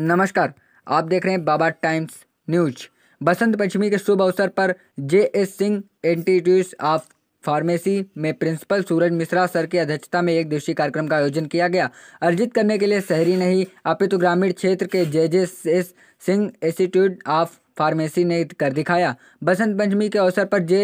नमस्कार आप देख रहे हैं बाबा टाइम्स न्यूज बसंत पंचमी के शुभ अवसर पर J S Singh institute of pharmacy में प्रिंसिपल सूरज मिश्रा सर की अध्यक्षता में एक दिवसीय कार्यक्रम का आयोजन किया गया अर्जित करने के लिए शहरी नहीं अपितु ग्रामीण क्षेत्र के J J S Singh institute of pharmacy ने कर दिखाया बसंत पंचमी के अवसर पर J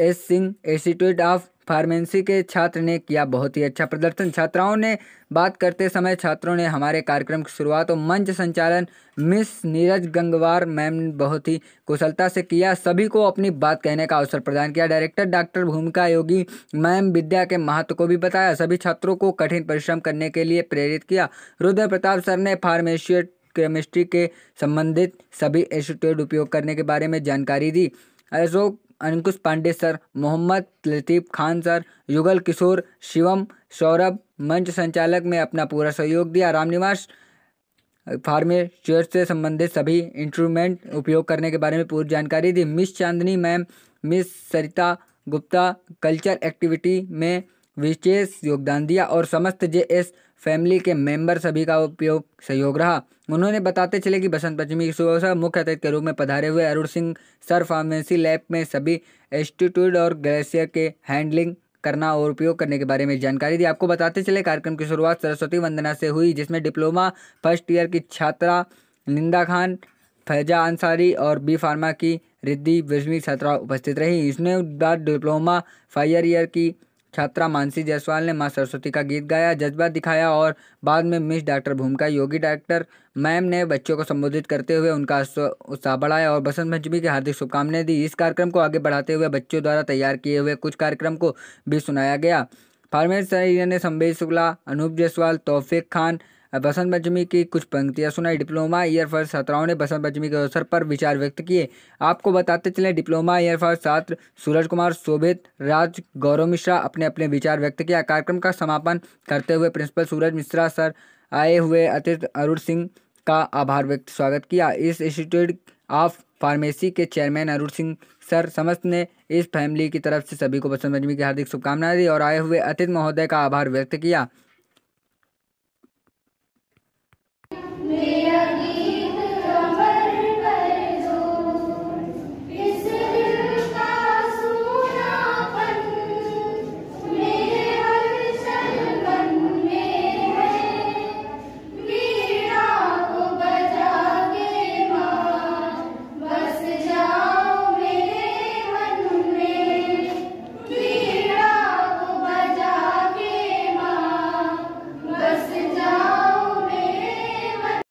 S Singh institute of pharmacy के छात्र ने किया बहुत ही अच्छा प्रदर्शन छात्राओं ने बात करते समय छात्रों ने हमारे कार्यक्रम की शुरुआत और मंच संचालन मिस नीरज गंगवार मैम ने बहुत ही कुशलता से किया सभी को अपनी बात कहने का अवसर प्रदान किया डायरेक्टर डॉक्टर भूमिका योगी मैम विद्या के महत्व को भी बताया सभी छात्रों को कठिन परिश्रम करने के लिए प्रेरित किया रुद्र प्रताप सर ने फार्मेशियट केमिस्ट्री के संबंधित सभी इंस्टीट्यूट उपयोग करने के बारे में जानकारी दी अशोक अंकुश पांडे सर मोहम्मद लतीफ़ खान सर युगल किशोर शिवम सौरभ मंच संचालक में अपना पूरा सहयोग दिया रामनिवास फार्मेचर से संबंधित सभी इंस्ट्रूमेंट उपयोग करने के बारे में पूरी जानकारी दी miss Chandni ma'am miss Sarita Gupta culture activity में विशेष योगदान दिया और समस्त जे एस फैमिली के मेंबर सभी का उपयोग सहयोग रहा उन्होंने बताते चले कि बसंत पंचमी की सुबह मुख्य अतिथि के रूप में पधारे हुए Arun Singh sir pharmacy lab में सभी इंस्टीट्यूट और ग्लेशियर के हैंडलिंग करना और उपयोग करने के बारे में जानकारी दी आपको बताते चले कार्यक्रम की शुरुआत सरस्वती वंदना से हुई जिसमें डिप्लोमा फर्स्ट ईयर की छात्रा निंदा खान फैजा अंसारी और बी फार्मा की रिद्धि विजमी छात्रा उपस्थित रही इसने बाद डिप्लोमा फाइयर ईयर की छात्रा मानसी जायसवाल ने माँ सरस्वती का गीत गाया जज्बा दिखाया और बाद में मिस डॉक्टर भूमिका योगी डॉक्टर मैम ने बच्चों को संबोधित करते हुए उनका उत्साह बढ़ाया और बसंत पंचमी की हार्दिक शुभकामनाएं दी इस कार्यक्रम को आगे बढ़ाते हुए बच्चों द्वारा तैयार किए हुए कुछ कार्यक्रम को भी सुनाया गया फार्मेस ने संबेश शुक्ला अनूप जायसवाल तोफिक खान बसंत पंचमी की कुछ पंक्तियां सुनाई डिप्लोमा ईयरफर्स छात्राओं ने बसंत पंचमी के अवसर पर विचार व्यक्त किए आपको बताते चले डिप्लोमा ईयरफर्स छात्र सूरज कुमार शोभित राज गौरव मिश्रा अपने अपने विचार व्यक्त किया कार्यक्रम का समापन करते हुए प्रिंसिपल सूरज मिश्रा सर आए हुए अतिथि अरुण सिंह का आभार व्यक्त स्वागत किया इस इंस्टीट्यूट ऑफ फार्मेसी के चेयरमैन अरुण सिंह सर समस्त ने इस फैमिली की तरफ से सभी को बसंत पंचमी की हार्दिक शुभकामनाएं दी और आए हुए अतिथि महोदय का आभार व्यक्त किया